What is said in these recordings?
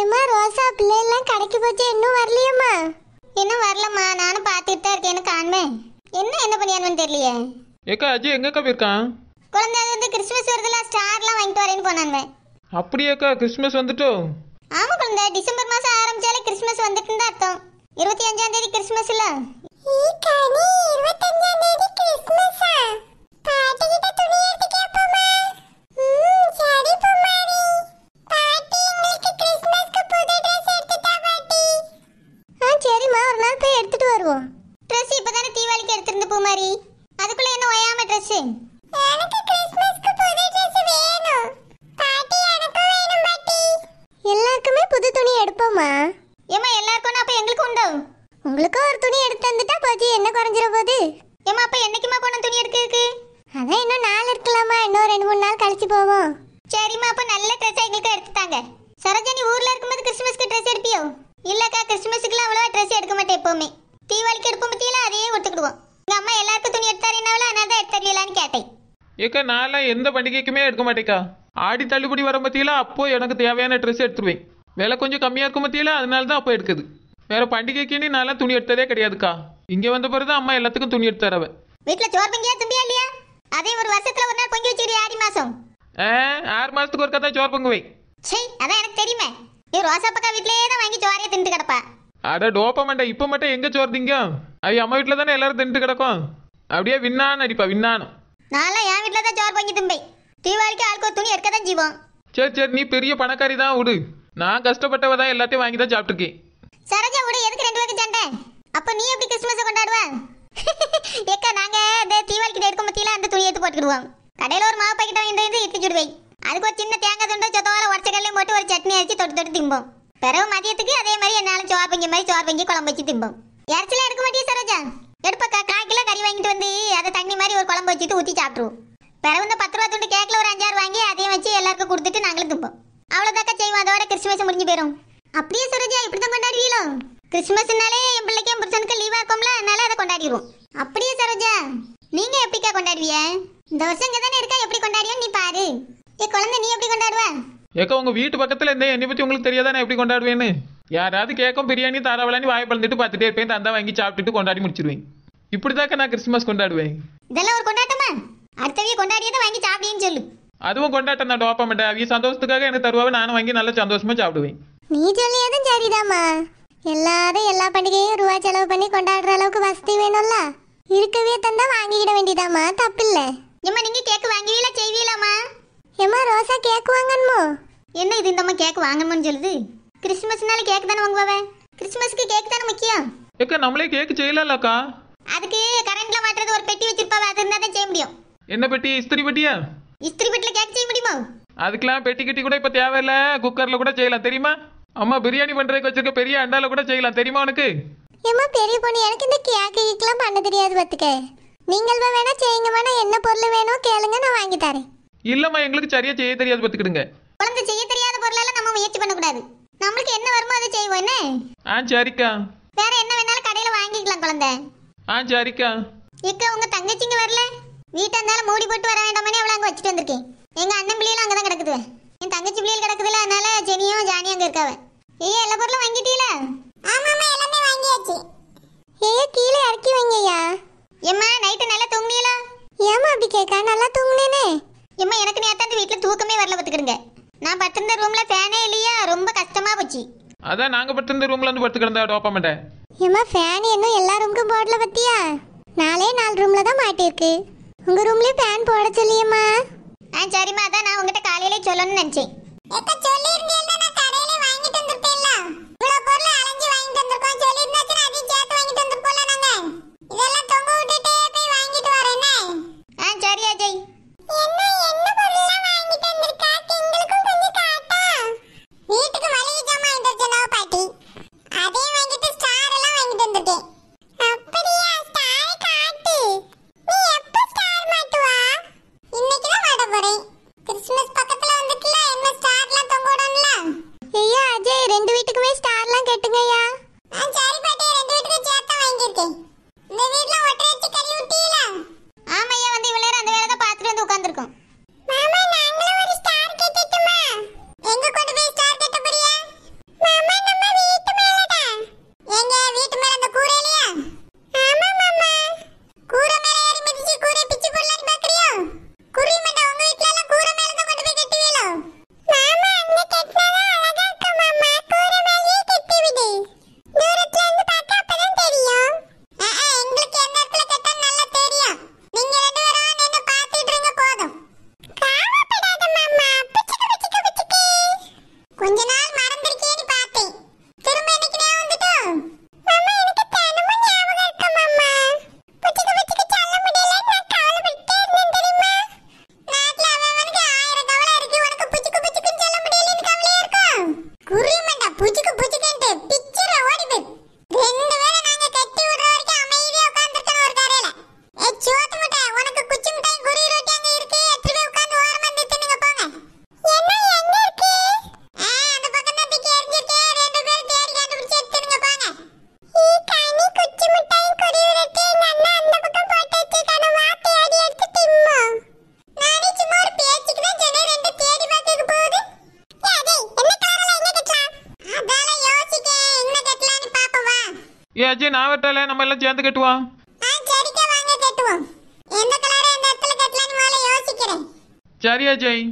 ஏம்மா ரோசா பிள்ளைலாம் கடைக்கு போச்சு இன்னும் வரலையம்மா இன்னும் வரலம்மா நானும் பார்த்துட்டு தான் இருக்கேன் எனக்கு காண்மே என்ன என்ன பண்ணியானு தெரியலையே ஏக்கா அஜய் எங்கக்கா போயிருக்கான் குழந்தை வந்து கிறிஸ்மஸ் வருதுல ஸ்டார்லாம் வாங்கிட்டு வரேன்னு போனான் அப்படியேக்கா கிறிஸ்மஸ் வந்துட்டோம் ஆமா குழந்தை டிசம்பர் மாசம் ஆரம்பிச்சாலே கிறிஸ்மஸ் வந்துட்டு தான் அர்த்தம் இருபத்தி அஞ்சாம் தேதி கிறிஸ்மஸ் இல்ல தேதி ட்ரெஸ் எடுப்பியோ இல்லக்கா கிறிஸ்துமஸுக்குலாம் அவ்வளவா ட்ரெஸ் எடுக்க மாட்டேன் எப்பவுமே தீபாவளிக்கு எடுப்போம் பத்தியில அதையே கொடுத்துக்கிடுவோம் எங்க அம்மா எல்லாருக்கும் துணி எடுத்தாரு என்னவளா அதனால தான் எடுத்தாரியலான்னு கேட்டேன் ஏக்கா நான்லாம் எந்த பண்டிகைக்குமே எடுக்க மாட்டேக்கா ஆடி தள்ளுபடி வர பத்தியில அப்போ எனக்கு தேவையான ட்ரெஸ் எடுத்துருவேன் விலை கொஞ்சம் கம்மியாக இருக்கும் பத்தியில அதனால தான் அப்போ எடுக்குது வேற பண்டிகைக்குன்னு நான்லாம் துணி எடுத்ததே கிடையாதுக்கா இங்கே வந்த பிறகு அம்மா எல்லாத்துக்கும் துணி எடுத்து தரவன் வீட்டில் சோர் பொங்கியா தும்பியா இல்லையா அதே ஒரு வருஷத்துல ஒரு நாள் பொங்கி வச்சிரு ஆடி மாசம் ஆறு மாசத்துக்கு ஒரு கதை சோர் பொங்குவேன் சரி அதான் எனக்கு தெரியுமே ஏ ரோசா பக்கா வீட்லயே தான் வாங்கி சோறையே தின்ட்டு கிடப்பா அட டோப்ப இப்ப மட்டும் எங்க சோறு திங்கும் ஐயா அம்மா வீட்டுல தானே எல்லாரும் தின்ட்டு கிடக்கும் அப்படியே விண்ணான் அடிப்பா விண்ணானும் நான் என் வீட்டுல தான் சோறு வாங்கி திம்பை தீபாவளிக்கு ஆளுக்கு ஒரு துணி எடுக்க தான் ஜீவம் சரி சரி நீ பெரிய பணக்காரி தான் விடு நான் கஷ்டப்பட்டவ தான் எல்லாத்தையும் வாங்கி தான் சாப்பிட்டுருக்கேன் சரஜா விடு எதுக்கு ரெண்டு பேருக்கு சண்டை அப்ப நீ எப்படி கிறிஸ்துமஸ் கொண்டாடுவ ஏக்கா நாங்க இந்த தீபாவளிக்கு எடுக்கும் மத்தியில அந்த துணி எடுத்து போட்டுக்கிடுவோம் கடையில ஒரு மாவு பாக்கெட் வாங்கிட்டு வந்து சுடுவேன் அதுக்கு ஒரு சின்ன தேங்காய் துண்டை சொத்தவால கல்லையும் போட்டு ஒரு சட்னி அரைச்சி தொட்டு தொட்டு திம்போம் பிறகு மதியத்துக்கு அதே மாதிரி என்னாலும் சோறு பிஞ்சி மாதிரி சோறு பிஞ்சி குழம்பு வச்சு திம்போம் இறைச்சலாம் எடுக்க மாட்டேன் சரோஜா எடுப்பக்கா கால் கிலோ கறி வாங்கிட்டு வந்து அதை தண்ணி மாதிரி ஒரு குழம்பு வச்சுட்டு ஊற்றி சாப்பிட்ருவோம் பிறகு இந்த பத்து ரூபா துண்டு கேக்கில் ஒரு அஞ்சாறு வாங்கி அதையும் வச்சு எல்லாருக்கும் கொடுத்துட்டு நாங்களும் திம்போம் அவ்வளோதாக்கா செய்வோம் அதோட கிறிஸ்மஸ் முடிஞ்சு போயிடும் அப்படியே சரோஜா இப்படி தான் கொண்டாடுவீங்களோ கிறிஸ்மஸ்னாலே என் பிள்ளைக்கு என் புருஷனுக்கு லீவாக இருக்கும்ல அதனால அதை கொண்டாடிடுவோம் அப்படியே சரோஜா நீங்கள் எப்படிக்கா கொண்டாடுவீங்க இந்த வருஷம் இங்கே தானே இருக்கா எப்படி கொண்டாடியோன்னு நீ பாரு ஏ குழந்தை நீ எப்படி கொண்டாடுவ ஏக்கா உங்க வீட்டு பக்கத்துல இருந்தே என்னை பத்தி உங்களுக்கு தெரியாதா நான் எப்படி கொண்டாடுவேன்னு யாராவது கேட்கும் பிரியாணி தாராவளானி வாய் பழந்துட்டு பார்த்துட்டே இருப்பேன் தந்தா வாங்கி சாப்பிட்டுட்டு கொண்டாடி முடிச்சிருவேன் இப்படிதாக்க நான் கிறிஸ்துமஸ் கொண்டாடுவேன் இதெல்லாம் ஒரு கொண்டாட்டமா அடுத்தவிய கொண்டாடியதை வாங்கி சாப்பிடுன்னு சொல்லு அதுவும் கொண்டாட்டம் தான் டோப்பா மாட்டேன் சந்தோஷத்துக்காக எனக்கு தருவாவே நானும் வாங்கி நல்லா சந்தோஷமா சாப்பிடுவேன் நீ சொல்லியதும் சரிதாம்மா எல்லாரும் எல்லா பண்டிகையும் ரூபா செலவு பண்ணி கொண்டாடுற அளவுக்கு வசதி வேணும்ல இருக்கவே தந்தா வாங்கிக்கிட வேண்டியதாம்மா தப்பில்லை ஏம்மா நீங்க கேக் வாங்குவீங்களா செய்வீங்களாம்மா ஏமா ரோசா கேக் வாங்கணுமோ என்ன இது இந்தம்மா கேக் வாங்கணுமோன்னு சொல்லுது கிறிஸ்மஸ்னால கேக் தானே வாங்குவவே கிறிஸ்மஸ்க்கு கேக் தானே முக்கியம் ஏக்க நம்மளே கேக் செய்யலாம்லக்கா அதுக்கு கரண்ட்ல மாட்டறது ஒரு பெட்டி வச்சிருப்பாவே அது இருந்தா தான் செய்ய முடியும் என்ன பெட்டி இஸ்திரி பெட்டியா இஸ்திரி பெட்டில கேக் செய்ய முடியுமா அதுக்கெல்லாம் பெட்டி கிட்டி கூட இப்போ தேவையில்ல குக்கரில் கூட செய்யலாம் தெரியுமா அம்மா பிரியாணி பண்ணுறதுக்கு வச்சிருக்க பெரிய அண்டால கூட செய்யலாம் தெரியுமா உனக்கு ஏமா பெரிய பொண்ணு எனக்கு இந்த கேக்குலாம் பண்ண தெரியாது பார்த்துக்க நீங்கள் வேணா வேணா என்ன பொருள் வேணும் கேளுங்க நான் வாங்கி தரேன் இல்லம்மா எங்களுக்கு சரியா செய்ய தெரியாது பாத்துக்கிடுங்க குழந்தை செய்ய தெரியாத எல்லாம் நம்ம முயற்சி பண்ணக்கூடாது நம்மளுக்கு என்ன வருமோ அதை செய்வோம் என்ன ஆ சரிக்கா வேற என்ன வேணாலும் கடையில வாங்கிக்கலாம் குழந்தை ஆ சரிக்கா இக்க உங்க தங்கச்சிங்க வரல வீட்டை இருந்தாலும் மூடி போட்டு வர வேண்டாமே அவளை வச்சு போச்சு அதான் நாங்க படுத்து இந்த ரூம்ல வந்து படுத்து கிடந்தா டோப்பாமட்ட ஏமா ஃபேன் இன்னும் எல்லா ரூமுக்கும் போடல பத்தியா நாலே நாலு ரூம்ல தான் மாட்டிருக்கு உங்க ரூம்லயே ஃபேன் போட சொல்லியம்மா ஆ சரிமா அதான் நான் உங்ககிட்ட காலையில சொல்லணும்னு நினைச்சேன் சொல்லிருந்தேன் நான் கடையில வாங்கிட்டு வந்திருப்பேன்ல இவ்வளவு பொருள் அலஞ்சி வாங்கிட்டு வந்திருக்கோம் சொல்லிருந்தா ஏஜி நான் வெட்டல நம்ம எல்லாம் சேர்ந்து கட்டுவோம் சரி அஜய்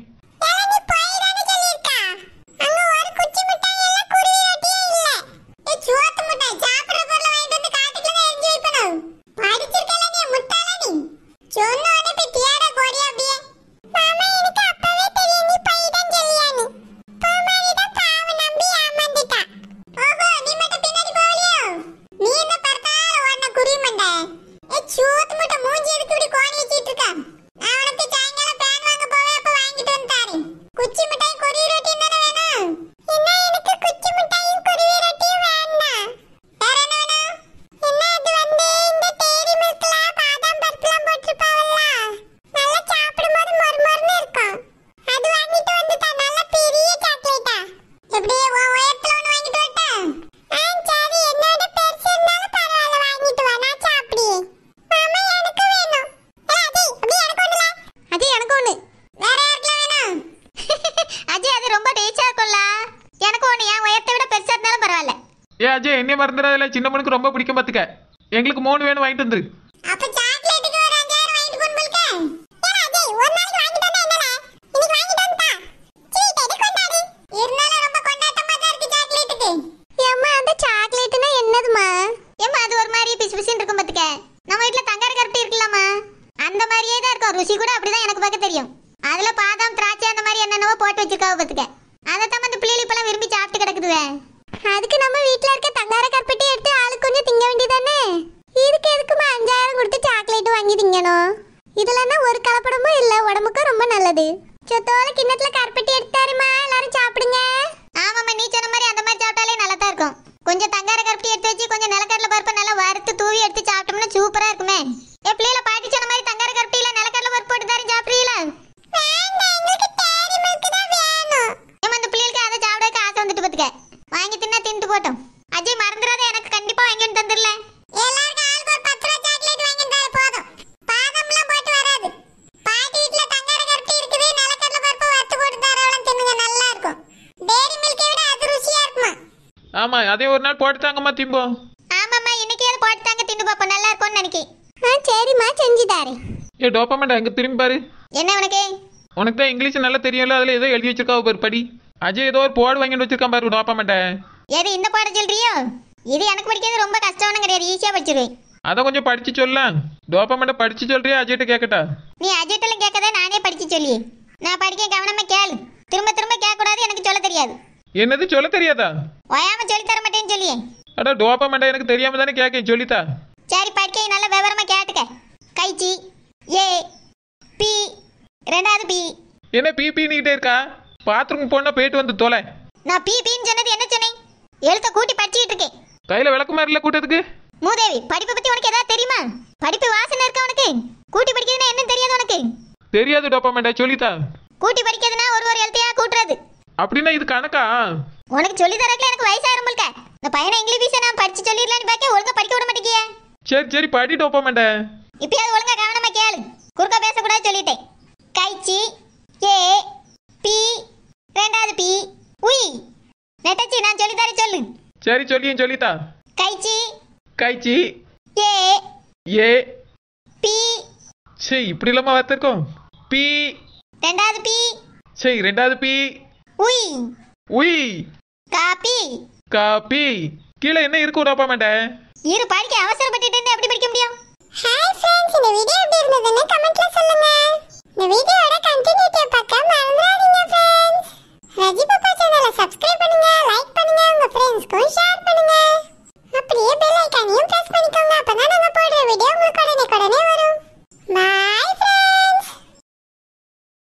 கொஞ்சம் என்னைய மறந்துடாதல சின்ன பொண்ணுக்கு ரொம்ப பிடிக்கும் பார்த்துக்க எங்களுக்கு மூணு வேணும் வாங்கிட்டு வந்துரு அதுக்கு நம்ம வீட்ல இருக்க தங்கார கற்பட்டி எடுத்து ஆளுக்கு கொஞ்சம் திங்க வேண்டியதானே இதுக்கு எதுக்குமா அஞ்சாயிரம் கொடுத்து சாக்லேட் வாங்கி திங்கணும் இதுலன்னா ஒரு கலப்படமும் இல்ல உடம்புக்கும் ரொம்ப நல்லது சொத்தோட கிண்ணத்துல கற்பட்டி எடுத்தாருமா எல்லாரும் சாப்பிடுங்க ஆமாம் நீ சொன்ன மாதிரி அந்த மாதிரி சாப்பிட்டாலே நல்லா தான் இருக்கும் கொஞ்சம் தங்கார கற்பட்டி எடுத்து வச்சு கொஞ்சம் நிலக்கடலை பருப்பை நல்லா வறுத்து தூவி எடுத்து சாப்பிட்டோம்னா சூப்பரா இருக்குமே ஆமா அதே ஒரு நாள் போட்டு தாங்கம்மா திம்போம் ஆமாம்மா இன்னைக்கே போட்டு தாங்க தின்னு பாப்போம் நல்லா இருக்கும்னு நினைக்கி ஆ சரிம்மா செஞ்சு தாரேன் ஏ டோப்பமெண்ட் அங்க திரும்பி பாரு என்ன உனக்கு உனக்கு தான் இங்கிலீஷ் நல்லா தெரியும்ல அதுல ஏதோ எழுதி வச்சிருக்கா பாரு படி அஜய் ஏதோ ஒரு போர்டு வாங்கிட்டு வச்சிருக்கான் பாரு டோப்பமெண்ட்டை எது இந்த பாட சொல்றியோ இது எனக்கு படிக்கிறது ரொம்ப கஷ்டம்னு கிடையாது ஈஸியா படிச்சிருவேன் அதை கொஞ்சம் படிச்சு சொல்ல டோப்பமெண்ட்டை படிச்சு சொல்றியா அஜய்கிட்ட கேட்கட்டா நீ அஜிட்டெல்லாம் கேட்கதே நானே படிச்சு சொல்லி நான் படிக்க கவனமா கேளு திரும்ப திரும்ப கேட்க கூடாது எனக்கு சொல்ல தெரியாது என்னது சொல்ல தெரியாதா ஓயாம சொல்லி தர மாட்டேன்னு சொல்லியே அட டோப்பா எனக்கு தெரியாம தானே கேட்கேன் சொல்லிதா சரி படிக்க நல்ல விவரமா கேட்டுக்க கைச்சி ஏ பி ரெண்டாவது பி என்ன பி பீனிக்கிட்டே இருக்கா பாத்ரூம் போனா பேட் வந்து தொலை நான் பி பின்னு சொன்னது என்ன சொன்னேன் எழுத்த கூட்டி படிச்சிட்டு இருக்கேன் கையில விளக்கு இல்ல கூட்டதுக்கு மூதேவி படிப்பு பத்தி உனக்கு ஏதாவது தெரியுமா படிப்பு வாசனை இருக்கா உனக்கு கூட்டி படிக்கிறதுனா என்ன தெரியாது உனக்கு தெரியாது டோப்பா மாட்டா சொல்லித்தா கூட்டி படிக்கிறதுனா ஒரு ஒரு எழுத்தையா கூட்டுறது அப்படின்னா இது கணக்கா உனக்கு சொல்லி தரக்கல எனக்கு வயசாயிரும் போல்க இந்த பையனை இங்கிலீஷ் நான் படிச்சு சொல்லிடலாம்னு பாக்கே ஒழுங்கா படிக்க விட மாட்டேங்கிய சரி சரி படிட்டு ஒப்பமேண்ட இப்பயாவது ஒழுங்கா கவனமா கேளு குறுக்க பேசக்கூடாது சொல்லிட்டேன் கைச்சி ஏ பி ரெண்டாவது பி உய் நெட்டச்சி நான் சொல்லி தரேன் சொல்லு சரி சொல்லியும் சொல்லித்தா கைச்சி கைச்சி ஏ ஏ பி சே இப்படி இல்லாம வார்த்தை பி ரெண்டாவது பி சே ரெண்டாவது பி உய் உய் காபி காபி கீழே என்ன இருக்கு ஒரு அப்பாமெண்ட இரு படிக்க அவசரப்பட்டுட்டு அப்படி படிக்க முடியும்